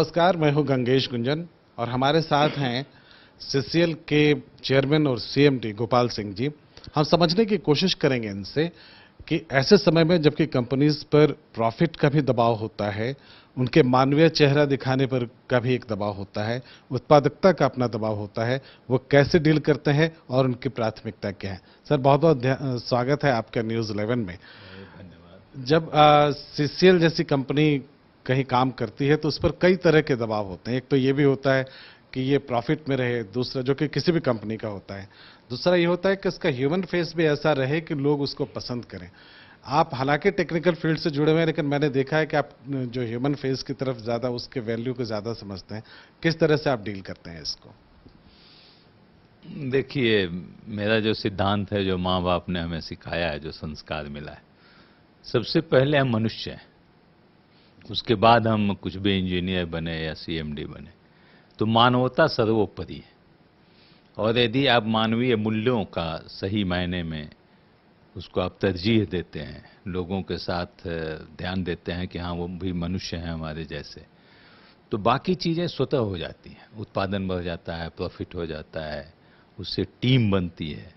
नमस्कार मैं हूं गंगेश गुंजन और हमारे साथ हैं सीसीएल के चेयरमैन और सीएमडी गोपाल सिंह जी हम समझने की कोशिश करेंगे इनसे कि ऐसे समय में जबकि कंपनीज पर प्रॉफिट का भी दबाव होता है उनके मानवीय चेहरा दिखाने पर का भी एक दबाव होता है उत्पादकता का अपना दबाव होता है वो कैसे डील करते हैं और उनकी प्राथमिकता क्या है सर बहुत बहुत स्वागत है आपका न्यूज़ इलेवन में जब सीसीएल जैसी कंपनी कहीं काम करती है तो उस पर कई तरह के दबाव होते हैं एक तो ये भी होता है कि ये प्रॉफिट में रहे दूसरा जो कि किसी भी कंपनी का होता है दूसरा ये होता है कि उसका ह्यूमन फेस भी ऐसा रहे कि लोग उसको पसंद करें आप हालांकि टेक्निकल फील्ड से जुड़े हुए हैं लेकिन मैंने देखा है कि आप जो ह्यूमन फेस की तरफ ज़्यादा उसके वैल्यू को ज़्यादा समझते हैं किस तरह से आप डील करते हैं इसको देखिए मेरा जो सिद्धांत है जो माँ बाप ने हमें सिखाया है जो संस्कार मिला है सबसे पहले हम मनुष्य हैं उसके बाद हम कुछ भी इंजीनियर बने या सीएमडी बने तो मानवता सर्वोपरि है और यदि आप मानवीय मूल्यों का सही मायने में उसको आप तरजीह देते हैं लोगों के साथ ध्यान देते हैं कि हाँ वो भी मनुष्य हैं हमारे जैसे तो बाकी चीज़ें स्वतः हो जाती हैं उत्पादन बढ़ जाता है प्रॉफिट हो जाता है उससे टीम बनती है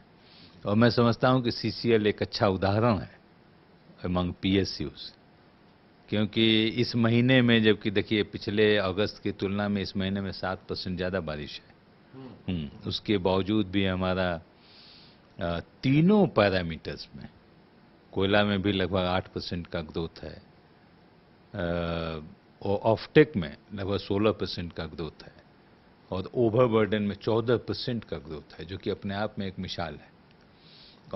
और मैं समझता हूँ कि सी एक अच्छा उदाहरण है अमंग पी एस क्योंकि इस महीने में जबकि देखिए पिछले अगस्त की तुलना में इस महीने में सात परसेंट ज़्यादा बारिश है हम्म। हम्म, उसके बावजूद भी हमारा तीनों पैरामीटर्स में कोयला में भी लगभग आठ परसेंट का ग्रोथ है और ऑफटेक में लगभग सोलह परसेंट का ग्रोथ है और ओवरबर्डन में चौदह परसेंट का ग्रोथ है जो कि अपने आप में एक मिसाल है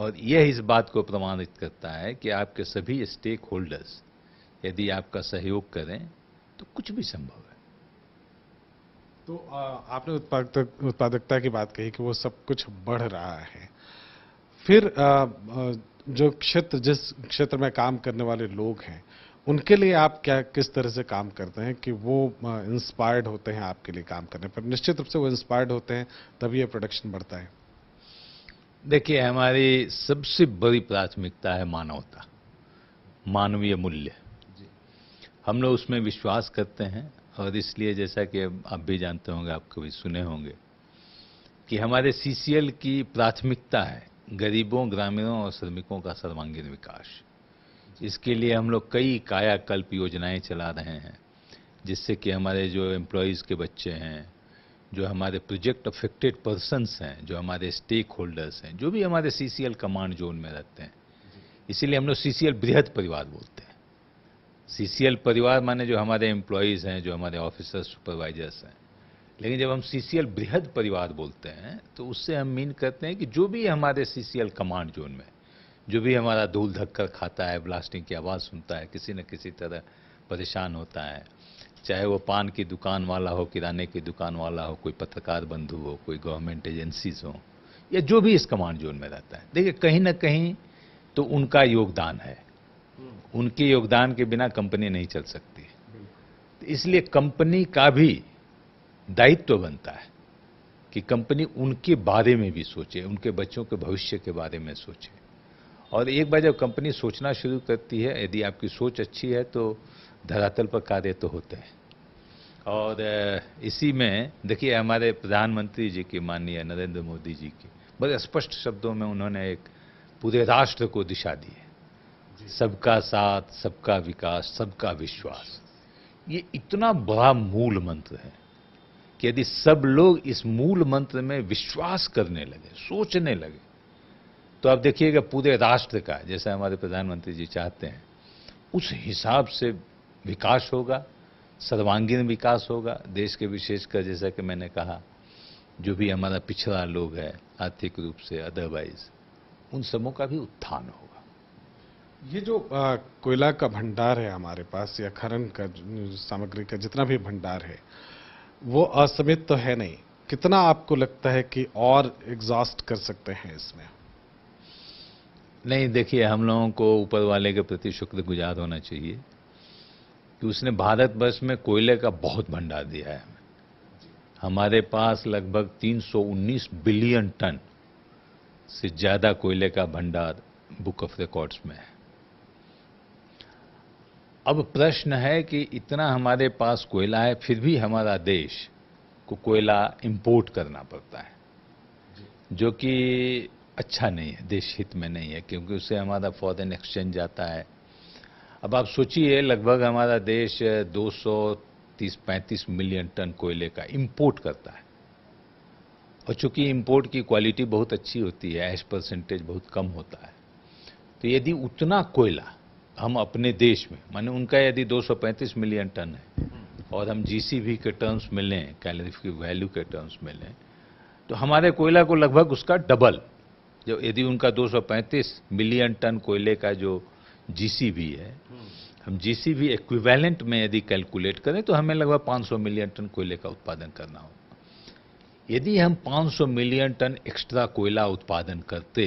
और यह इस बात को प्रमाणित करता है कि आपके सभी स्टेक होल्डर्स यदि आपका सहयोग करें तो कुछ भी संभव है तो आ, आपने उत्पादक उत्पादकता की बात कही कि वो सब कुछ बढ़ रहा है फिर आ, जो क्षेत्र जिस क्षेत्र में काम करने वाले लोग हैं उनके लिए आप क्या किस तरह से काम करते हैं कि वो इंस्पायर्ड होते हैं आपके लिए काम करने पर निश्चित रूप से वो इंस्पायर्ड होते हैं तभी ये प्रोडक्शन बढ़ता है देखिए हमारी सबसे बड़ी प्राथमिकता है मानवता मानवीय मूल्य हम लोग उसमें विश्वास करते हैं और इसलिए जैसा कि आप भी जानते होंगे आपको भी सुने होंगे कि हमारे सी की प्राथमिकता है गरीबों ग्रामीणों और श्रमिकों का सर्वांगीण विकास इसके लिए हम लोग कई कायाकल्प योजनाएं चला रहे हैं जिससे कि हमारे जो एम्प्लॉयज़ के बच्चे हैं जो हमारे प्रोजेक्ट अफेक्टेड पर्सनस हैं जो हमारे स्टेक होल्डर्स हैं जो भी हमारे सी कमांड जोन में रहते हैं इसीलिए हम लोग सी बृहद परिवार बोलते हैं सीसीएल परिवार माने जो हमारे एम्प्लॉयज़ हैं जो हमारे ऑफिसर्स सुपरवाइजर्स हैं लेकिन जब हम सीसीएल बृहद परिवार बोलते हैं तो उससे हम मीन करते हैं कि जो भी हमारे सीसीएल कमांड जोन में जो भी हमारा धूल धक्कर खाता है ब्लास्टिंग की आवाज़ सुनता है किसी न किसी तरह परेशान होता है चाहे वो पान की दुकान वाला हो किराने की दुकान वाला हो कोई पत्रकार बंधु हो कोई गवर्नमेंट एजेंसीज हो या जो भी इस कमांड जोन में रहता है देखिए कहीं ना कहीं तो उनका योगदान है उनके योगदान के बिना कंपनी नहीं चल सकती तो इसलिए कंपनी का भी दायित्व तो बनता है कि कंपनी उनके बारे में भी सोचे उनके बच्चों के भविष्य के बारे में सोचे और एक बार जब कंपनी सोचना शुरू करती है यदि आपकी सोच अच्छी है तो धरातल पर कार्य तो होते हैं और इसी में देखिए हमारे प्रधानमंत्री जी की माननीय नरेंद्र मोदी जी की बड़े स्पष्ट शब्दों में उन्होंने एक पूरे राष्ट्र को दिशा दी है सबका साथ सबका विकास सबका विश्वास ये इतना बड़ा मूल मंत्र है कि यदि सब लोग इस मूल मंत्र में विश्वास करने लगे सोचने लगे तो आप देखिएगा पूरे राष्ट्र का जैसा हमारे प्रधानमंत्री जी चाहते हैं उस हिसाब से विकास होगा सर्वांगीण विकास होगा देश के विशेषकर जैसा कि मैंने कहा जो भी हमारा पिछड़ा लोग है आर्थिक रूप से अदरवाइज उन सबों का भी उत्थान होगा ये जो कोयला का भंडार है हमारे पास या खनन का सामग्री का जितना भी भंडार है वो असमित तो है नहीं कितना आपको लगता है कि और एग्जॉस्ट कर सकते हैं इसमें नहीं देखिए हम लोगों को ऊपर वाले के प्रति शुक्र गुजार होना चाहिए कि उसने भारत वर्ष में कोयले का बहुत भंडार दिया है हमारे पास लगभग 319 बिलियन टन से ज़्यादा कोयले का भंडार बुक ऑफ रिकॉर्ड्स में है अब प्रश्न है कि इतना हमारे पास कोयला है फिर भी हमारा देश को कोयला इंपोर्ट करना पड़ता है जो कि अच्छा नहीं है देश हित में नहीं है क्योंकि उससे हमारा फॉरेन एक्सचेंज जाता है अब आप सोचिए लगभग हमारा देश 230 35 मिलियन टन कोयले का इंपोर्ट करता है और चूंकि इंपोर्ट की क्वालिटी बहुत अच्छी होती है एज परसेंटेज बहुत कम होता है तो यदि उतना कोयला हम अपने देश में माने उनका यदि 235 मिलियन टन है और हम जीसीबी के टर्म्स में लें की वैल्यू के टर्म्स में लें तो हमारे कोयला को लगभग उसका डबल जो यदि उनका 235 मिलियन टन कोयले का जो जीसीबी है हम जीसीबी इक्विवेलेंट में यदि कैलकुलेट करें तो हमें लगभग 500 मिलियन टन कोयले का उत्पादन करना होगा यदि हम 500 मिलियन टन एक्स्ट्रा कोयला उत्पादन करते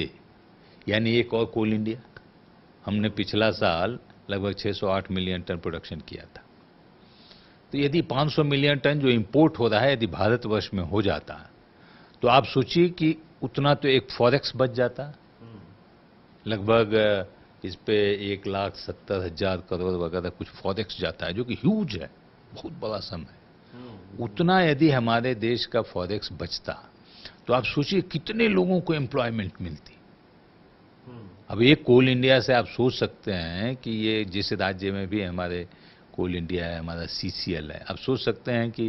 यानी एक और कोल इंडिया हमने पिछला साल लगभग 608 मिलियन टन प्रोडक्शन किया था तो यदि 500 मिलियन टन जो इम्पोर्ट हो रहा है यदि भारतवर्ष में हो जाता तो आप सोचिए कि उतना तो एक फॉरेक्स बच जाता लगभग इस पे एक लाख सत्तर हजार करोड़ वगैरह कुछ फॉरेक्स जाता है जो कि ह्यूज है बहुत बड़ा सम है हम्म। उतना यदि हमारे देश का फॉरेक्स बचता तो आप सोचिए कितने लोगों को एम्प्लॉयमेंट मिलती अब ये कोल इंडिया से आप सोच सकते हैं कि ये जिस राज्य में भी हमारे कोल इंडिया है हमारा सी है आप सोच सकते हैं कि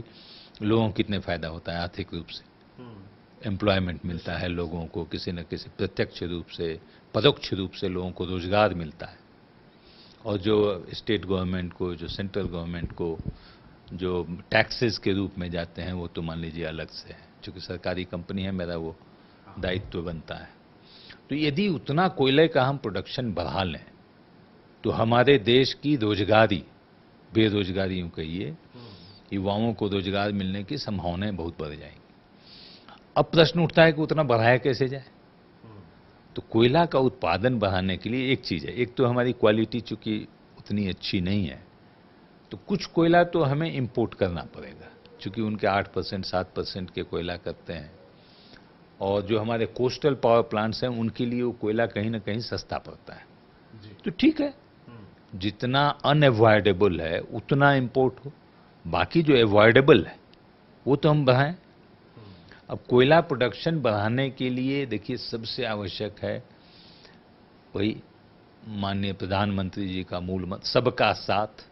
लोगों को कितने फ़ायदा होता है आर्थिक रूप से एम्प्लॉयमेंट मिलता है लोगों को किसी न किसी प्रत्यक्ष रूप से परोक्ष रूप से लोगों को रोज़गार मिलता है और जो स्टेट गवर्नमेंट को जो सेंट्रल गवर्नमेंट को जो टैक्सेस के रूप में जाते हैं वो तो मान लीजिए अलग से है चूँकि सरकारी कंपनी है मेरा वो हाँ। दायित्व बनता है तो यदि उतना कोयले का हम प्रोडक्शन बढ़ा लें तो हमारे देश की रोजगारी बेरोजगारी यूँ कहिए युवाओं को रोजगार मिलने की संभावनाएं बहुत बढ़ जाएंगी अब प्रश्न उठता है कि उतना बढ़ाया कैसे जाए तो कोयला का उत्पादन बढ़ाने के लिए एक चीज़ है एक तो हमारी क्वालिटी चूंकि उतनी अच्छी नहीं है तो कुछ कोयला तो हमें इम्पोर्ट करना पड़ेगा चूंकि उनके आठ परसेंट सात परसेंट के कोयला करते हैं और जो हमारे कोस्टल पावर प्लांट्स हैं उनके लिए वो कोयला कहीं ना कहीं सस्ता पड़ता है तो ठीक है जितना अनएवॉयडेबल है उतना इम्पोर्ट हो बाकी जो एवॉयडेबल है वो तो हम बढ़ाएं अब कोयला प्रोडक्शन बढ़ाने के लिए देखिए सबसे आवश्यक है वही माननीय प्रधानमंत्री जी का मूल मत सबका साथ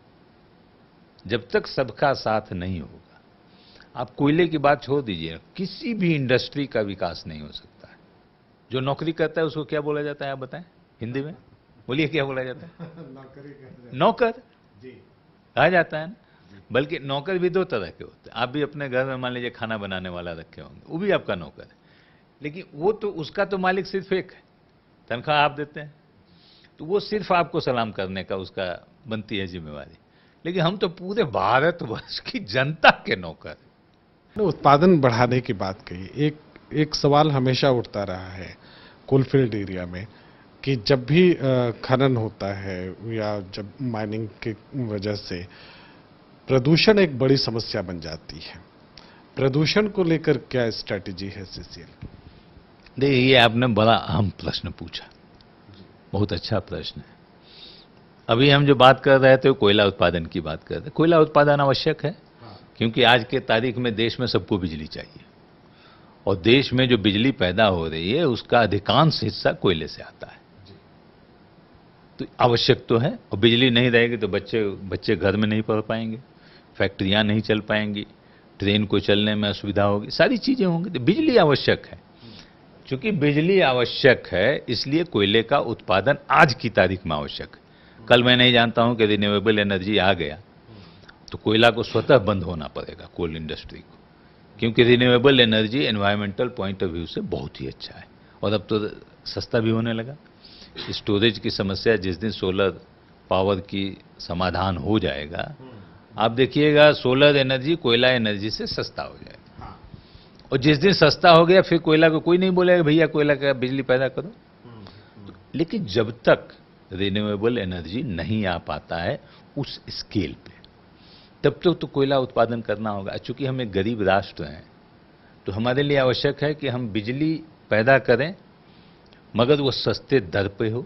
जब तक सबका साथ नहीं होगा आप कोयले की बात छोड़ दीजिए किसी भी इंडस्ट्री का विकास नहीं हो सकता है जो नौकरी करता है उसको क्या बोला जाता है आप बताएं हिंदी में बोलिए क्या बोला जाता है नौकर कहा जाता है ना बल्कि नौकर भी दो तरह के होते हैं आप भी अपने घर में मान लीजिए खाना बनाने वाला रखे होंगे वो भी आपका नौकर है लेकिन वो तो उसका तो मालिक सिर्फ एक है तनख्वाह आप देते हैं तो वो सिर्फ आपको सलाम करने का उसका बनती है जिम्मेवारी लेकिन हम तो पूरे भारतवर्ष की जनता के नौकर हैं उत्पादन बढ़ाने की बात कही एक एक सवाल हमेशा उठता रहा है कोलफील्ड एरिया में कि जब भी खनन होता है या जब माइनिंग के वजह से प्रदूषण एक बड़ी समस्या बन जाती है प्रदूषण को लेकर क्या स्ट्रैटेजी है सीसीएल देखिए ये आपने बड़ा अहम प्रश्न पूछा बहुत अच्छा प्रश्न है अभी हम जो बात कर रहे थे कोयला उत्पादन की बात कर रहे थे कोयला उत्पादन आवश्यक है क्योंकि आज के तारीख में देश में सबको बिजली चाहिए और देश में जो बिजली पैदा हो रही है उसका अधिकांश हिस्सा कोयले से आता है तो आवश्यक तो है और बिजली नहीं रहेगी तो बच्चे बच्चे घर में नहीं पढ़ पाएंगे फैक्ट्रियाँ नहीं चल पाएंगी ट्रेन को चलने में असुविधा होगी सारी चीज़ें होंगी तो बिजली आवश्यक है क्योंकि बिजली आवश्यक है इसलिए कोयले का उत्पादन आज की तारीख में आवश्यक है कल मैं नहीं जानता हूँ कि रिन्यूएबल एनर्जी आ गया तो कोयला को स्वतः बंद होना पड़ेगा कोल इंडस्ट्री को क्योंकि renewable energy environmental point of view से बहुत ही अच्छा है और अब तो सस्ता भी होने लगा स्टोरेज की समस्या जिस दिन सोलर पावर की समाधान हो जाएगा आप देखिएगा सोलर एनर्जी कोयला एनर्जी से सस्ता हो जाएगा हाँ। और जिस दिन सस्ता हो गया फिर कोयला को कोई नहीं बोलेगा भैया कोयला का बिजली पैदा करो लेकिन जब तक रिन्यूएबल एनर्जी नहीं आ पाता है उस स्केल पे तब तक तो, तो कोयला उत्पादन करना होगा चूंकि हम एक गरीब राष्ट्र हैं तो हमारे लिए आवश्यक है कि हम बिजली पैदा करें मगर वो सस्ते दर पे हो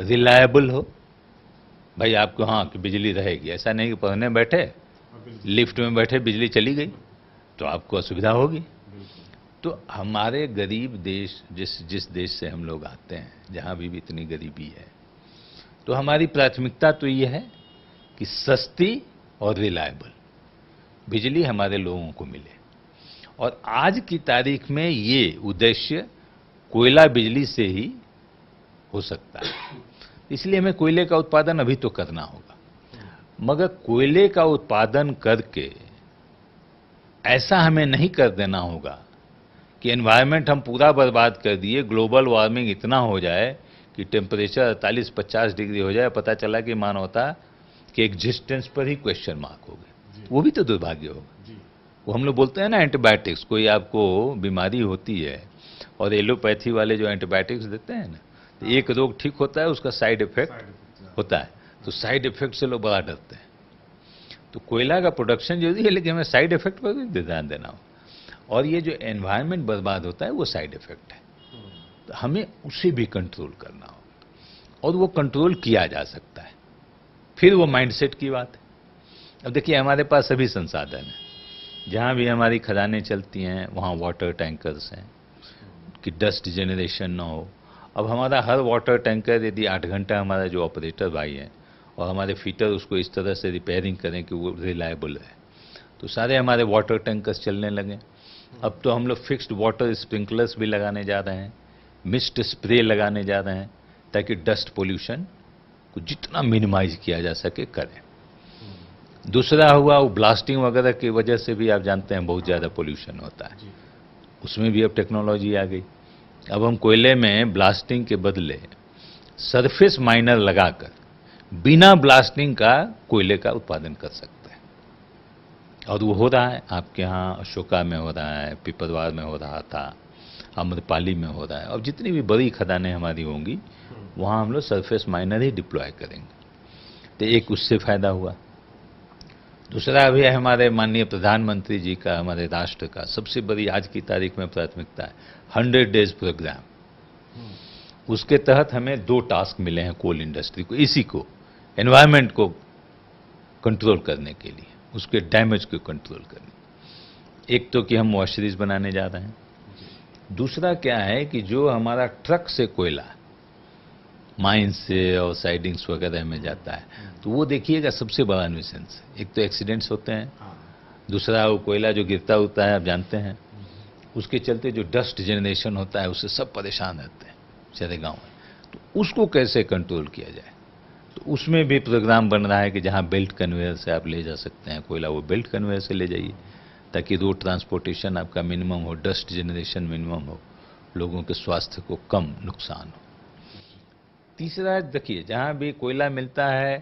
रिलायबल हो भाई आपको हाँ कि बिजली रहेगी ऐसा नहीं कि पढ़ने बैठे लिफ्ट में बैठे बिजली चली गई तो आपको असुविधा होगी तो हमारे गरीब देश जिस जिस देश से हम लोग आते हैं जहाँ भी, भी इतनी गरीबी है तो हमारी प्राथमिकता तो ये है कि सस्ती और रिलायबल बिजली हमारे लोगों को मिले और आज की तारीख में ये उद्देश्य कोयला बिजली से ही हो सकता है इसलिए हमें कोयले का उत्पादन अभी तो करना होगा मगर कोयले का उत्पादन करके ऐसा हमें नहीं कर देना होगा कि एनवायरनमेंट हम पूरा बर्बाद कर दिए ग्लोबल वार्मिंग इतना हो जाए कि टेम्परेचर अड़तालीस पचास डिग्री हो जाए पता चला कि मानवता कि एग्जिस्टेंस पर ही क्वेश्चन मार्क हो गए वो भी तो दुर्भाग्य होगा वो हम लोग बोलते हैं ना एंटीबायोटिक्स कोई आपको बीमारी होती है और एलोपैथी वाले जो एंटीबायोटिक्स देते हैं ना तो हाँ। एक रोग ठीक होता है उसका साइड हाँ। इफेक्ट होता है तो साइड इफेक्ट से लोग बड़ा डरते हैं तो कोयला का प्रोडक्शन जो है लेकिन हमें साइड इफेक्ट पर भी ध्यान देना हो और ये जो एनवायरनमेंट बर्बाद होता है वो साइड इफेक्ट है हाँ। तो हमें उसे भी कंट्रोल करना होगा और वो कंट्रोल किया जा सकता है फिर वो माइंडसेट की बात है अब देखिए हमारे पास सभी संसाधन हैं जहाँ भी हमारी खदानें चलती हैं वहाँ वाटर टैंकर्स हैं कि डस्ट जनरेशन ना हो अब हमारा हर वाटर टैंकर यदि आठ घंटा हमारा जो ऑपरेटर भाई है और हमारे फीटर उसको इस तरह से रिपेयरिंग करें कि वो रिलायबल रहे तो सारे हमारे वाटर टैंकर्स चलने लगे अब तो हम लोग फिक्स्ड वाटर स्प्रिंकलर्स भी लगाने जा रहे हैं मिस्ट स्प्रे लगाने जा रहे हैं ताकि डस्ट पोल्यूशन को जितना मिनिमाइज किया जा सके करें दूसरा हुआ वो ब्लास्टिंग वगैरह की वजह से भी आप जानते हैं बहुत ज़्यादा पोल्यूशन होता है उसमें भी अब टेक्नोलॉजी आ गई अब हम कोयले में ब्लास्टिंग के बदले सरफेस माइनर लगाकर बिना ब्लास्टिंग का कोयले का उत्पादन कर सकते हैं और वो हो रहा है आपके यहाँ अशोका में हो रहा है पिपरवार में हो रहा था अम्रपाली में हो रहा है और जितनी भी बड़ी खदानें हमारी होंगी वहाँ हम लोग सरफेस माइनर ही डिप्लॉय करेंगे तो एक उससे फ़ायदा हुआ दूसरा अभी है हमारे माननीय प्रधानमंत्री जी का हमारे राष्ट्र का सबसे बड़ी आज की तारीख में प्राथमिकता है हंड्रेड डेज प्रोग्राम उसके तहत हमें दो टास्क मिले हैं कोल इंडस्ट्री को इसी को एनवायरमेंट को कंट्रोल करने के लिए उसके डैमेज को कंट्रोल करने एक तो कि हम वॉशरीज बनाने जा रहे हैं दूसरा क्या है कि जो हमारा ट्रक से कोयला माइंस से और साइडिंग्स वगैरह में जाता है तो वो देखिएगा सबसे बड़ा न्यूसेंस एक तो एक्सीडेंट्स होते हैं हाँ। दूसरा वो कोयला जो गिरता होता है आप जानते हैं उसके चलते जो डस्ट जनरेशन होता है उससे सब परेशान रहते हैं चले गाँव में तो उसको कैसे कंट्रोल किया जाए तो उसमें भी प्रोग्राम बन रहा है कि जहाँ बेल्ट कन्वेयर से आप ले जा सकते हैं कोयला वो बेल्ट कन्वेयर से ले जाइए ताकि रोड ट्रांसपोर्टेशन आपका मिनिमम हो डस्ट जनरेशन मिनिमम हो लोगों के स्वास्थ्य को कम नुकसान हो तीसरा देखिए जहाँ भी कोयला मिलता है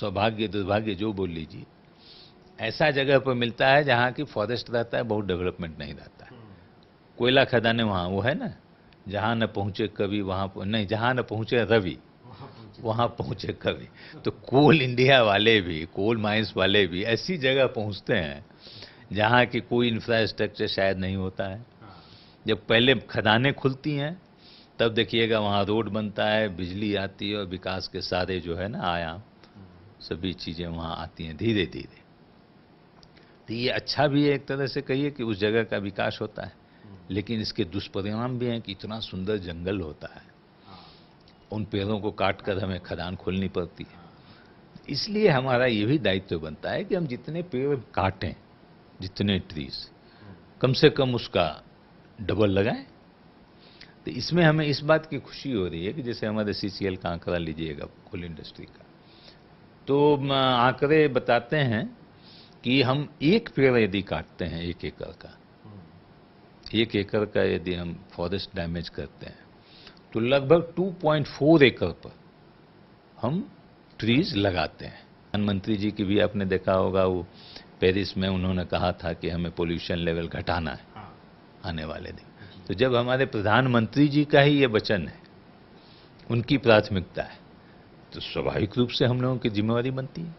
सौभाग्य दुर्भाग्य जो बोल लीजिए ऐसा जगह पर मिलता है जहाँ की फॉरेस्ट रहता है बहुत डेवलपमेंट नहीं रहता है कोयला खदाने वहाँ वो है ना जहाँ न पहुँचे कभी वहाँ नहीं जहाँ न पहुँचे रवि वहाँ पहुँचे कभी तो कोल इंडिया वाले भी कोल माइंस वाले भी ऐसी जगह पहुँचते हैं जहाँ की कोई इंफ्रास्ट्रक्चर शायद नहीं होता है जब पहले खदानें खुलती हैं तब देखिएगा वहाँ रोड बनता है बिजली आती है और विकास के सारे जो है ना आयाम सभी चीज़ें वहाँ आती हैं धीरे धीरे तो ये अच्छा भी है एक तरह से कहिए कि उस जगह का विकास होता है लेकिन इसके दुष्परिणाम भी हैं कि इतना सुंदर जंगल होता है उन पेड़ों को काट कर हमें खदान खोलनी पड़ती है इसलिए हमारा ये भी दायित्व बनता है कि हम जितने पेड़ काटें जितने ट्रीज कम से कम उसका डबल लगाएं तो इसमें हमें इस बात की खुशी हो रही है कि जैसे हमारे सी सी का आंकड़ा लीजिएगा कोल इंडस्ट्री का तो आंकड़े बताते हैं कि हम एक पेड़ यदि काटते हैं एक एकड़ का एक एकड़ का यदि हम फॉरेस्ट डैमेज करते हैं तो लगभग 2.4 एकड़ पर हम ट्रीज लगाते हैं प्रधानमंत्री जी की भी आपने देखा होगा वो पेरिस में उन्होंने कहा था कि हमें पोल्यूशन लेवल घटाना है हाँ। आने वाले दिन तो जब हमारे प्रधानमंत्री जी का ही ये वचन है उनकी प्राथमिकता है तो स्वाभाविक रूप से हम लोगों की जिम्मेवारी बनती है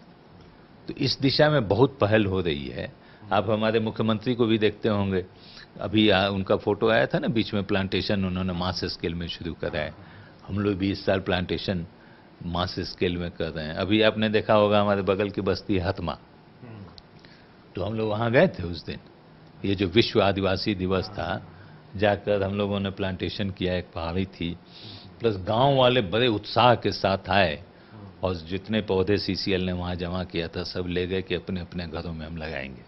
तो इस दिशा में बहुत पहल हो रही है आप हमारे मुख्यमंत्री को भी देखते होंगे अभी आ, उनका फोटो आया था ना बीच में प्लांटेशन उन्होंने मास स्केल में शुरू करा है हम लोग भी इस साल प्लांटेशन मास स्केल में कर रहे हैं अभी आपने देखा होगा हमारे बगल की बस्ती हतमा हम्म। तो हम लोग वहाँ गए थे उस दिन ये जो विश्व आदिवासी दिवस था जाकर हम लोगों ने प्लांटेशन किया एक पहाड़ी थी प्लस गांव वाले बड़े उत्साह के साथ आए और जितने पौधे सीसीएल ने वहाँ जमा किया था सब ले गए कि अपने अपने घरों में हम लगाएंगे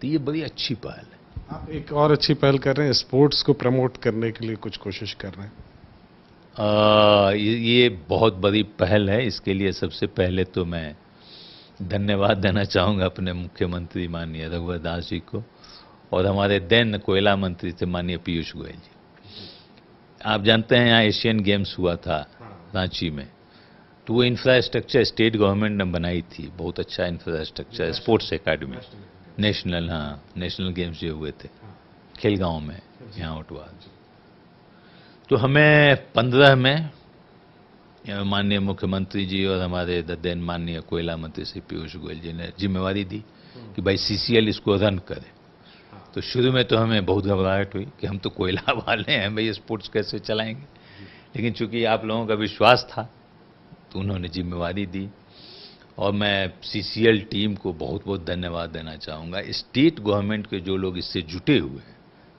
तो ये बड़ी अच्छी पहल है आप एक और अच्छी पहल कर रहे हैं स्पोर्ट्स को प्रमोट करने के लिए कुछ कोशिश कर रहे हैं आ, ये बहुत बड़ी पहल है इसके लिए सबसे पहले तो मैं धन्यवाद देना चाहूँगा अपने मुख्यमंत्री माननीय रघुवर दास जी को और हमारे देन कोयला मंत्री थे माननीय पीयूष गोयल जी आप जानते हैं यहाँ एशियन गेम्स हुआ था रांची में तो वो इंफ्रास्ट्रक्चर स्टेट गवर्नमेंट ने बनाई थी बहुत अच्छा इंफ्रास्ट्रक्चर स्पोर्ट्स एकेडमी नेशनल हाँ नेशनल गेम्स जो हुए थे खेलगांव में यहाँ उठवा तो हमें पंद्रह में माननीय मुख्यमंत्री जी और हमारे देन माननीय कोयला मंत्री श्री पीयूष गोयल जी ने जिम्मेवारी दी कि भाई सी इसको रन करें तो शुरू में तो हमें बहुत घबराहट हुई कि हम तो कोयला वाले हैं भाई स्पोर्ट्स कैसे चलाएंगे लेकिन चूंकि आप लोगों का विश्वास था तो उन्होंने जिम्मेवारी दी और मैं सी टीम को बहुत बहुत धन्यवाद देना चाहूँगा स्टेट गवर्नमेंट के जो लोग इससे जुटे हुए हैं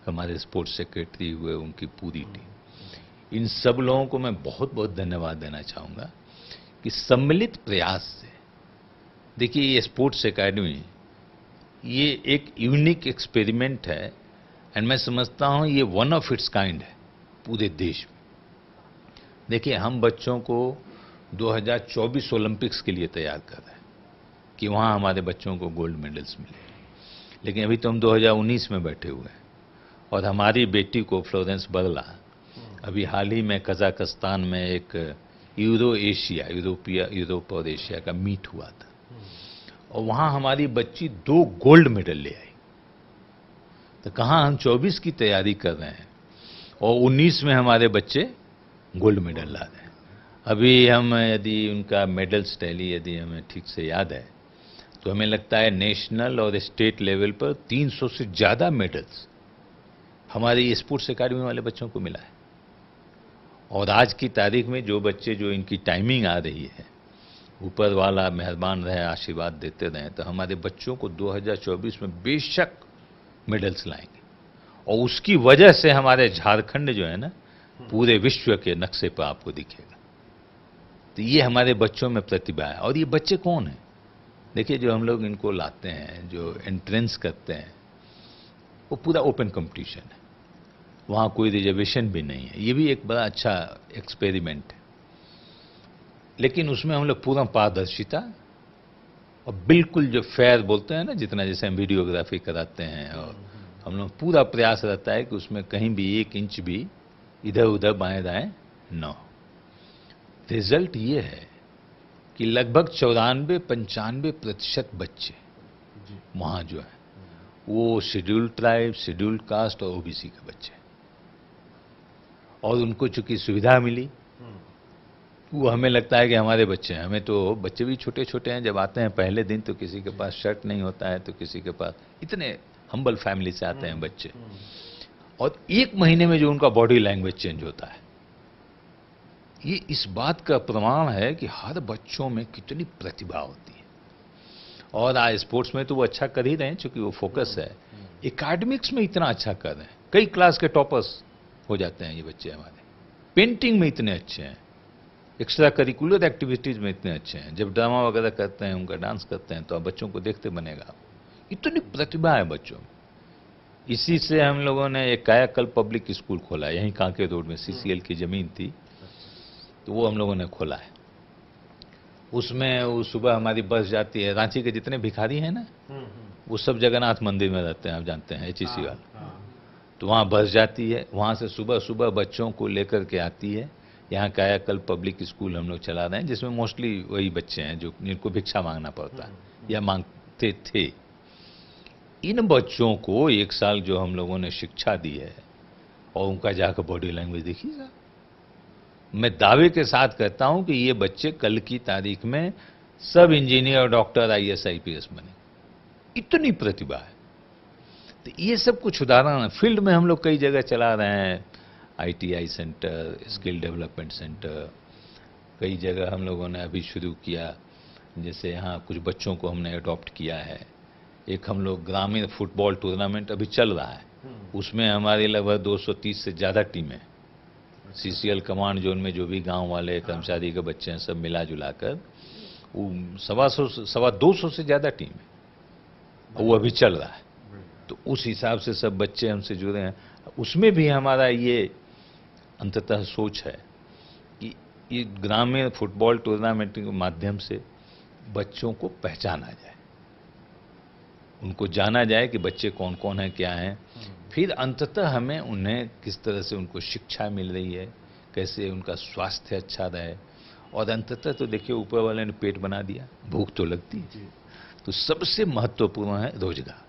हमारे स्पोर्ट्स सेक्रेटरी हुए उनकी पूरी टीम इन सब लोगों को मैं बहुत बहुत धन्यवाद देना चाहूँगा कि सम्मिलित प्रयास से देखिए ये स्पोर्ट्स अकेडमी ये एक यूनिक एक्सपेरिमेंट है एंड मैं समझता हूँ ये वन ऑफ इट्स काइंड है पूरे देश में देखिए हम बच्चों को 2024 ओलंपिक्स के लिए तैयार कर रहे हैं कि वहाँ हमारे बच्चों को गोल्ड मेडल्स मिले लेकिन अभी तो हम 2019 में बैठे हुए हैं और हमारी बेटी को फ्लोरेंस बदला अभी हाल ही में कजाकिस्तान में एक यूरो एशिया यूरोपिया यूरोप और एशिया का मीट हुआ था और वहां हमारी बच्ची दो गोल्ड मेडल ले आई तो कहाँ हम 24 की तैयारी कर रहे हैं और 19 में हमारे बच्चे गोल्ड मेडल ला रहे हैं अभी हम यदि उनका मेडल स्टैली यदि हमें ठीक से याद है तो हमें लगता है नेशनल और स्टेट लेवल पर 300 से ज़्यादा मेडल्स हमारी स्पोर्ट्स अकेडमी वाले बच्चों को मिला है और आज की तारीख में जो बच्चे जो इनकी टाइमिंग आ रही है ऊपर वाला मेहरबान रहे आशीर्वाद देते रहें तो हमारे बच्चों को 2024 में बेशक मेडल्स लाएंगे और उसकी वजह से हमारे झारखंड जो है ना पूरे विश्व के नक्शे पर आपको दिखेगा तो ये हमारे बच्चों में प्रतिभा है और ये बच्चे कौन हैं देखिए जो हम लोग इनको लाते हैं जो एंट्रेंस करते हैं वो पूरा ओपन कंपटीशन है वहाँ कोई रिजर्वेशन भी नहीं है ये भी एक बड़ा अच्छा एक्सपेरिमेंट है लेकिन उसमें हम लोग पूरा पारदर्शिता और बिल्कुल जो फेयर बोलते हैं ना जितना जैसे हम वीडियोग्राफी कराते हैं और हम लोग पूरा प्रयास रहता है कि उसमें कहीं भी एक इंच भी इधर उधर बाएं दाएं न हो रिजल्ट ये है कि लगभग चौरानवे पंचानवे प्रतिशत बच्चे वहाँ जो है वो शेड्यूल ट्राइब शेड्यूल कास्ट और ओबीसी के बच्चे और उनको चूंकि सुविधा मिली वो हमें लगता है कि हमारे बच्चे हैं हमें तो बच्चे भी छोटे छोटे हैं जब आते हैं पहले दिन तो किसी के पास शर्ट नहीं होता है तो किसी के पास इतने हम्बल फैमिली से आते हैं हम्म। बच्चे और एक महीने में जो उनका बॉडी लैंग्वेज चेंज होता है ये इस बात का प्रमाण है कि हर बच्चों में कितनी प्रतिभा होती है और आज स्पोर्ट्स में तो वो अच्छा कर ही रहे हैं चूंकि वो फोकस है एकेडमिक्स हम्म। में इतना अच्छा कर रहे हैं कई क्लास के टॉपर्स हो जाते हैं ये बच्चे हमारे पेंटिंग में इतने अच्छे हैं एक्स्ट्रा करिकुलर एक्टिविटीज़ में इतने अच्छे हैं जब ड्रामा वगैरह करते हैं उनका डांस करते हैं तो आप बच्चों को देखते बनेगा इतनी प्रतिभा है बच्चों में इसी से हम लोगों ने एक कायाकल पब्लिक स्कूल खोला है यहीं कांके रोड में सी की ज़मीन थी तो वो हम लोगों ने खोला है उसमें वो सुबह हमारी बस जाती है रांची के जितने भिखारी हैं ना हम्म, हम्म। वो सब जगन्नाथ मंदिर में रहते हैं आप जानते हैं एच ई सी वाला तो वहाँ बस जाती है वहाँ से सुबह सुबह बच्चों को लेकर के आती है यहाँ कायाकल्प पब्लिक स्कूल हम लोग चला रहे हैं जिसमें मोस्टली वही बच्चे हैं जो जिनको भिक्षा मांगना पड़ता है हम्म। या मांगते थे इन बच्चों को एक साल जो हम लोगों ने शिक्षा दी है और उनका जाकर बॉडी लैंग्वेज देखिएगा मैं दावे के साथ कहता हूं कि ये बच्चे कल की तारीख में सब engineer doctor I A S I P बने इतनी प्रतिभा है तो ये सब कुछ उदाहरण फील्ड में हम लोग कई जगह चला रहे हैं ITI centre skill development centre कई जगह हम लोगों ने अभी शुरू किया जैसे यहाँ कुछ बच्चों को हमने अडॉप्ट किया है एक हम लोग ग्रामीण फुटबॉल टूर्नामेंट अभी चल रहा है हम्म। उसमें हमारे लगभग 230 से ज़्यादा टीमें C C L command zone में जो भी गांव वाले हाँ। कर्मचारी के बच्चे हैं सब मिला जुला कर वो सवा सौ सवा दो सौ से ज़्यादा टीम है वो अभी चल रहा है तो उस हिसाब से सब बच्चे हमसे जुड़े हैं उसमें भी हमारा ये अंततः सोच है कि ये ग्रामीण फुटबॉल टूर्नामेंट के माध्यम से बच्चों को पहचाना जाए उनको जाना जाए कि बच्चे कौन कौन हैं क्या हैं फिर अंततः हमें उन्हें किस तरह से उनको शिक्षा मिल रही है कैसे उनका स्वास्थ्य अच्छा रहे और अंततः तो देखिए ऊपर वाले ने पेट बना दिया भूख तो लगती है तो सबसे महत्वपूर्ण है रोजगार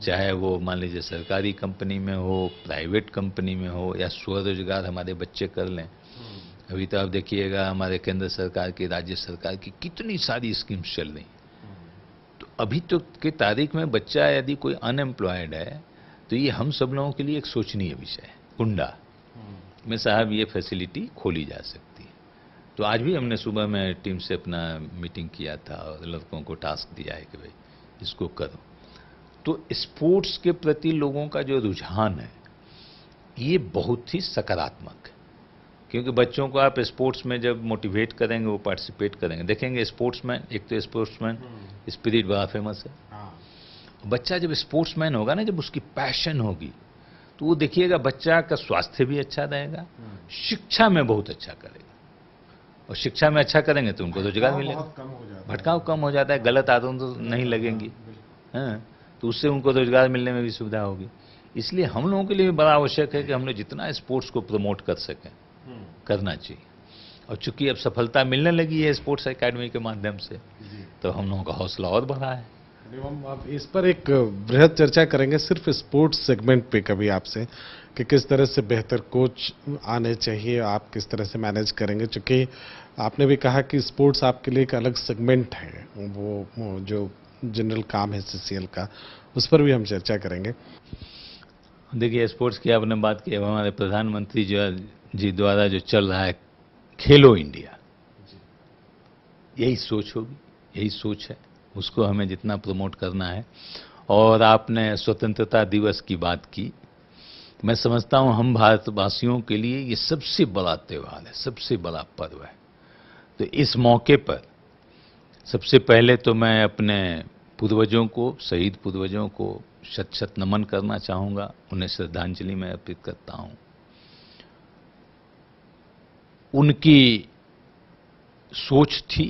चाहे वो मान लीजिए सरकारी कंपनी में हो प्राइवेट कंपनी में हो या स्वरोजगार हमारे बच्चे कर लें हम्म। अभी तो आप देखिएगा हमारे केंद्र सरकार की राज्य सरकार की कितनी सारी स्कीम्स चल रही हम्म। तो अभी तो के तारीख में बच्चा यदि कोई अनएम्प्लॉयड है तो ये हम सब लोगों के लिए एक सोचनीय विषय है कुंडा में हम्म। साहब ये फैसिलिटी खोली जा सकती है तो आज भी हमने सुबह में टीम से अपना मीटिंग किया था और लड़कों को टास्क दिया है कि भाई इसको करो तो स्पोर्ट्स के प्रति लोगों का जो रुझान है ये बहुत ही सकारात्मक है क्योंकि बच्चों को आप स्पोर्ट्स में जब मोटिवेट करेंगे वो पार्टिसिपेट करेंगे देखेंगे स्पोर्ट्समैन एक तो स्पोर्ट्समैन स्पिरिट हम्म। बड़ा फेमस है हाँ। बच्चा जब स्पोर्ट्समैन होगा ना जब उसकी पैशन होगी तो वो देखिएगा बच्चा का स्वास्थ्य भी अच्छा रहेगा हम्म। शिक्षा में बहुत अच्छा करेगा और शिक्षा में अच्छा करेंगे तो उनको रोजगार मिलेगा भटकाव कम हो जाता है गलत आदतों तो नहीं हाँ, लगेंगी हाँ तो उससे उनको रोजगार मिलने में भी सुविधा होगी इसलिए हम लोगों के लिए भी बड़ा आवश्यक है कि हम लोग जितना स्पोर्ट्स को प्रमोट कर सकें हम्म। करना चाहिए और चूंकि अब सफलता मिलने लगी है स्पोर्ट्स एकेडमी के माध्यम से तो हम लोगों का हौसला और बढ़ा है हम आप इस पर एक बृहद चर्चा करेंगे सिर्फ स्पोर्ट्स सेगमेंट पे कभी आपसे कि किस तरह से बेहतर कोच आने चाहिए आप किस तरह से मैनेज करेंगे चूँकि आपने भी कहा कि स्पोर्ट्स आपके लिए एक अलग सेगमेंट है वो जो जनरल काम है सी का उस पर भी हम चर्चा करेंगे देखिए स्पोर्ट्स की आपने बात की अब हमारे प्रधानमंत्री जो जी द्वारा जो चल रहा है खेलो इंडिया यही सोच होगी यही सोच है उसको हमें जितना प्रमोट करना है और आपने स्वतंत्रता दिवस की बात की मैं समझता हूँ हम भारतवासियों के लिए ये सबसे बड़ा त्यौहार है सबसे बड़ा पर्व है तो इस मौके पर सबसे पहले तो मैं अपने पूर्वजों को शहीद पूर्वजों को शत शत नमन करना चाहूँगा उन्हें श्रद्धांजलि मैं अर्पित करता हूँ उनकी सोच थी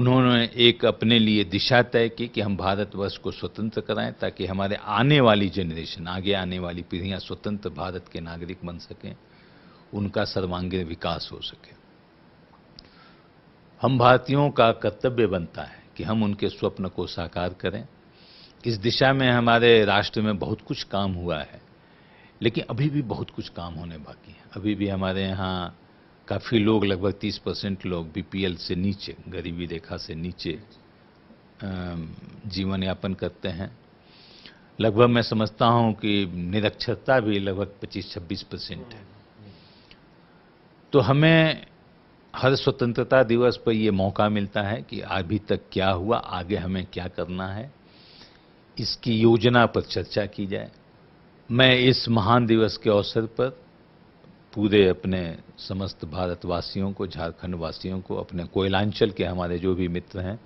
उन्होंने एक अपने लिए दिशा तय की कि हम भारतवर्ष को स्वतंत्र कराएं ताकि हमारे आने वाली जनरेशन आगे आने वाली पीढ़ियां स्वतंत्र भारत के नागरिक बन सकें उनका सर्वांगीण विकास हो सके हम भारतीयों का कर्तव्य बनता है कि हम उनके स्वप्न को साकार करें इस दिशा में हमारे राष्ट्र में बहुत कुछ काम हुआ है लेकिन अभी भी बहुत कुछ काम होने बाकी है अभी भी हमारे यहाँ काफ़ी लोग लगभग 30 परसेंट लोग बी से नीचे गरीबी रेखा से नीचे जीवन यापन करते हैं लगभग मैं समझता हूँ कि निरक्षरता भी लगभग 25-26 परसेंट है तो हमें हर स्वतंत्रता दिवस पर ये मौका मिलता है कि अभी तक क्या हुआ आगे हमें क्या करना है इसकी योजना पर चर्चा की जाए मैं इस महान दिवस के अवसर पर पूरे अपने समस्त भारतवासियों को झारखंड वासियों को अपने कोयलांचल के हमारे जो भी मित्र हैं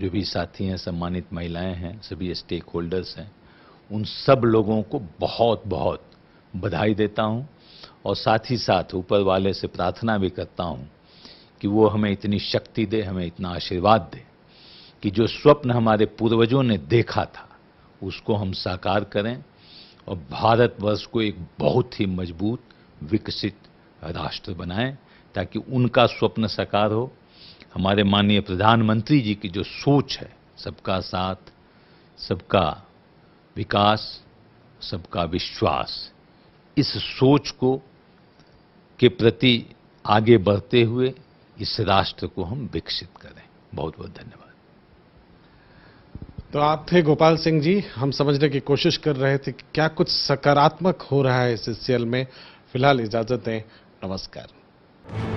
जो भी साथी हैं सम्मानित महिलाएं हैं सभी स्टेक होल्डर्स हैं उन सब लोगों को बहुत बहुत बधाई देता हूं और साथ ही साथ ऊपर वाले से प्रार्थना भी करता हूँ कि वो हमें इतनी शक्ति दे हमें इतना आशीर्वाद दे कि जो स्वप्न हमारे पूर्वजों ने देखा था उसको हम साकार करें और भारतवर्ष को एक बहुत ही मजबूत विकसित राष्ट्र बनाएं ताकि उनका स्वप्न साकार हो हमारे माननीय प्रधानमंत्री जी की जो सोच है सबका साथ सबका विकास सबका विश्वास इस सोच को के प्रति आगे बढ़ते हुए इस राष्ट्र को हम विकसित करें बहुत बहुत धन्यवाद तो आप थे गोपाल सिंह जी हम समझने की कोशिश कर रहे थे कि क्या कुछ सकारात्मक हो रहा है इस सीएल में फिलहाल इजाजत दें नमस्कार